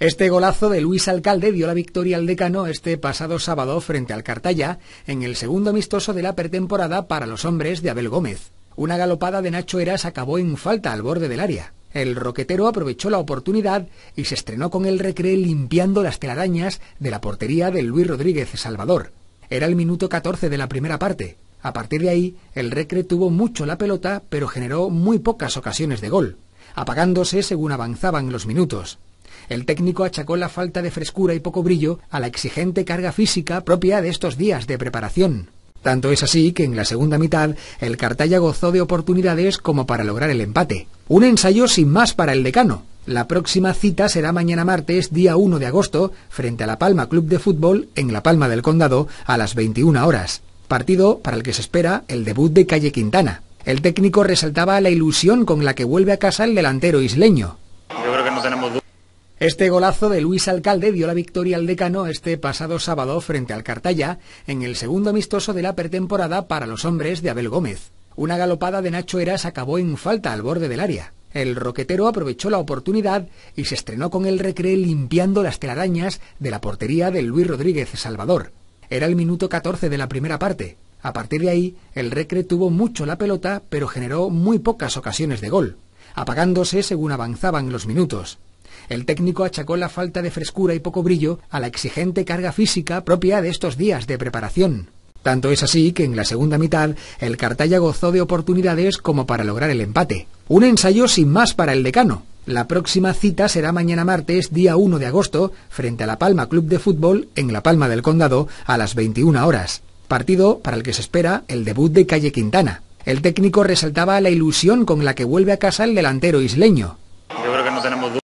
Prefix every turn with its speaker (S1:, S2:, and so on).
S1: Este golazo de Luis Alcalde dio la victoria al decano este pasado sábado frente al Cartaya en el segundo amistoso de la pretemporada para los hombres de Abel Gómez. Una galopada de Nacho Eras acabó en falta al borde del área. El roquetero aprovechó la oportunidad y se estrenó con el recre limpiando las telarañas de la portería de Luis Rodríguez Salvador. Era el minuto 14 de la primera parte. A partir de ahí, el recre tuvo mucho la pelota, pero generó muy pocas ocasiones de gol, apagándose según avanzaban los minutos. El técnico achacó la falta de frescura y poco brillo a la exigente carga física propia de estos días de preparación. Tanto es así que en la segunda mitad el Cartaya gozó de oportunidades como para lograr el empate. Un ensayo sin más para el decano. La próxima cita será mañana martes, día 1 de agosto, frente a La Palma Club de Fútbol en La Palma del Condado a las 21 horas. Partido para el que se espera el debut de Calle Quintana. El técnico resaltaba la ilusión con la que vuelve a casa el delantero isleño. Este golazo de Luis Alcalde dio la victoria al decano este pasado sábado frente al Cartaya en el segundo amistoso de la pretemporada para los hombres de Abel Gómez. Una galopada de Nacho Eras acabó en falta al borde del área. El roquetero aprovechó la oportunidad y se estrenó con el recre limpiando las telarañas de la portería de Luis Rodríguez Salvador. Era el minuto 14 de la primera parte. A partir de ahí, el recre tuvo mucho la pelota, pero generó muy pocas ocasiones de gol, apagándose según avanzaban los minutos. El técnico achacó la falta de frescura y poco brillo a la exigente carga física propia de estos días de preparación. Tanto es así que en la segunda mitad el Cartaya gozó de oportunidades como para lograr el empate. Un ensayo sin más para el decano. La próxima cita será mañana martes, día 1 de agosto, frente a La Palma Club de Fútbol en La Palma del Condado a las 21 horas. Partido para el que se espera el debut de Calle Quintana. El técnico resaltaba la ilusión con la que vuelve a casa el delantero isleño.
S2: que no tenemos